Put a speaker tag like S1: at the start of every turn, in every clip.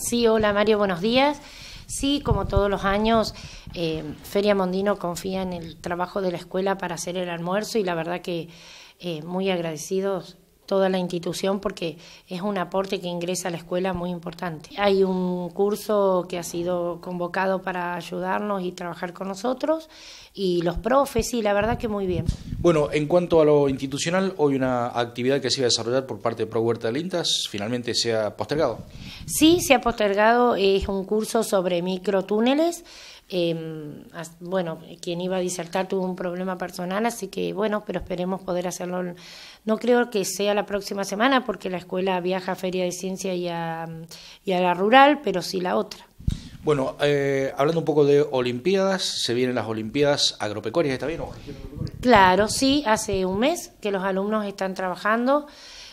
S1: Sí, hola Mario, buenos días. Sí, como todos los años, eh, Feria Mondino confía en el trabajo de la escuela para hacer el almuerzo y la verdad que eh, muy agradecidos toda la institución porque es un aporte que ingresa a la escuela muy importante. Hay un curso que ha sido convocado para ayudarnos y trabajar con nosotros y los profes, y la verdad que muy bien.
S2: Bueno, en cuanto a lo institucional, hoy una actividad que se iba a desarrollar por parte de Pro Huerta del finalmente se ha postergado. Sí, se
S1: ha postergado, es un curso sobre microtúneles Em, bueno, quien iba a disertar tuvo un problema personal, así que bueno, pero esperemos poder hacerlo. No creo que sea la próxima semana porque la escuela viaja a Feria de Ciencia y a, y a la rural, pero sí la otra.
S2: Bueno, eh, hablando un poco de Olimpiadas, se vienen las Olimpiadas agropecuarias, ¿está bien?
S1: Claro, sí, hace un mes que los alumnos están trabajando.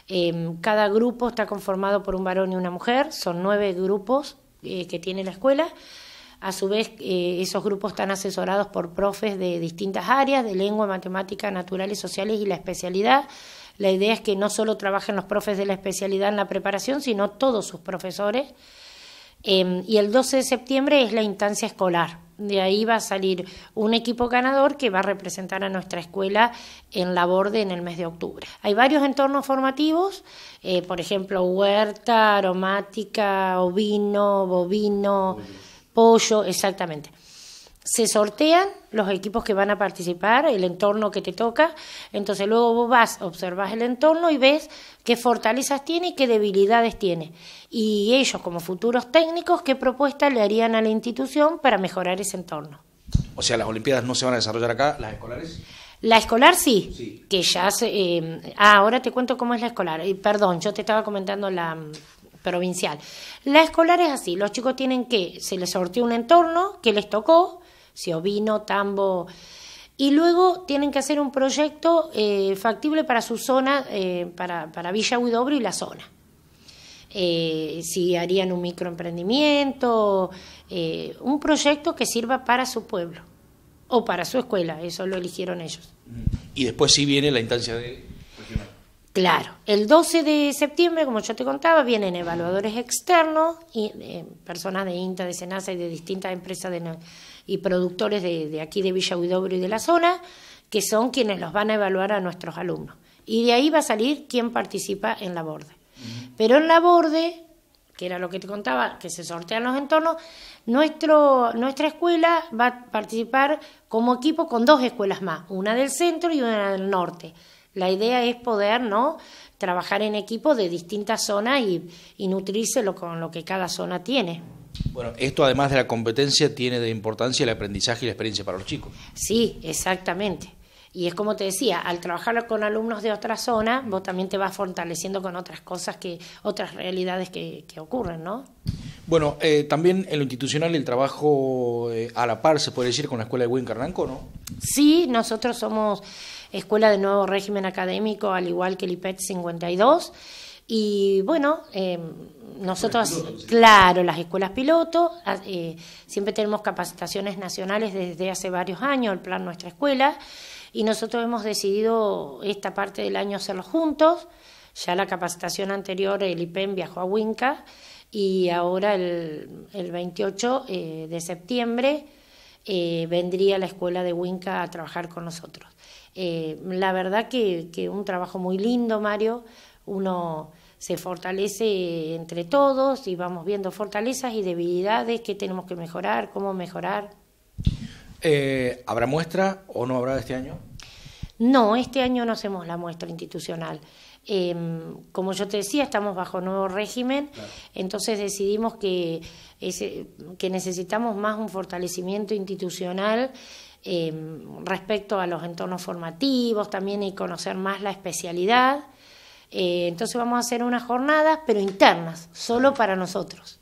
S1: Em, cada grupo está conformado por un varón y una mujer, son nueve grupos eh, que tiene la escuela. A su vez, eh, esos grupos están asesorados por profes de distintas áreas, de lengua, matemática, naturales, sociales y la especialidad. La idea es que no solo trabajen los profes de la especialidad en la preparación, sino todos sus profesores. Em, y el 12 de septiembre es la instancia escolar. De ahí va a salir un equipo ganador que va a representar a nuestra escuela en la borde en el mes de octubre. Hay varios entornos formativos, eh, por ejemplo, huerta, aromática, ovino, bovino pollo, exactamente. Se sortean los equipos que van a participar, el entorno que te toca. Entonces luego vos vas, observas el entorno y ves qué fortalezas tiene y qué debilidades tiene. Y ellos, como futuros técnicos, qué propuestas le harían a la institución para mejorar ese entorno.
S2: O sea, las Olimpiadas no se van a desarrollar acá, las escolares.
S1: La escolar sí, que ya se... Eh, ah, ahora te cuento cómo es la escolar. y eh, perdón, yo te estaba comentando la provincial. La escolar es así, los chicos tienen que, se les sortió un entorno que les tocó, si ovino, tambo, y luego tienen que hacer un proyecto eh, factible para su zona, eh, para, Villa Huidobro y la zona. Eh, si harían un microemprendimiento, un proyecto que sirva para su pueblo o para su escuela, eso lo eligieron ellos.
S2: Y después sí viene la instancia de
S1: Claro, el 12 de septiembre, como yo te contaba, vienen evaluadores externos, y, eh, personas de INTA, de SENASA y de distintas empresas y productores de, aquí de Villa Huidobro y de la zona, que son quienes los van a evaluar a nuestros alumnos. Y de ahí va a salir quién participa en la borde. Pero en la borde, que era lo que te contaba, que se sortean los entornos, nuestra escuela va a participar como equipo con dos escuelas más, una del centro y una del norte. La idea es poder, ¿no? Trabajar en equipo de distintas zonas y, nutrirse con lo que cada zona tiene.
S2: Bueno, esto además de la competencia tiene de importancia el aprendizaje y la experiencia para los chicos.
S1: Sí, exactamente. Y es como te decía, al trabajar con alumnos de otra zona, vos también te vas fortaleciendo con otras cosas que, otras realidades que, ocurren, ¿no?
S2: Bueno, eh, también en lo institucional el trabajo eh, a la par, se puede decir, con la Escuela de Carranco, ¿no?
S1: Sí, nosotros somos escuela de nuevo régimen académico, al igual que el IPET 52. Y bueno, eh, nosotros, claro, las escuelas piloto, ah, eh, siempre tenemos capacitaciones nacionales desde hace varios años, el plan Nuestra Escuela, y nosotros hemos decidido esta parte del año hacerlo juntos. Ya la capacitación anterior, el IPEN viajó a Huinca, y ahora el, 28 eh, de septiembre eh, vendría a la escuela de Winca a trabajar con nosotros. Eh, la verdad que, un trabajo muy lindo, Mario, uno se fortalece entre todos y vamos viendo fortalezas y debilidades, qué tenemos que mejorar, cómo mejorar.
S2: Eh, ¿Habrá muestra o no habrá este año?
S1: No, este año no hacemos la muestra institucional. Em, como yo te decía, estamos bajo nuevo régimen, entonces decidimos que, necesitamos más un fortalecimiento institucional em, respecto a los entornos formativos, también y conocer más la especialidad. Eh, entonces vamos a hacer unas jornadas, pero internas, solo para nosotros.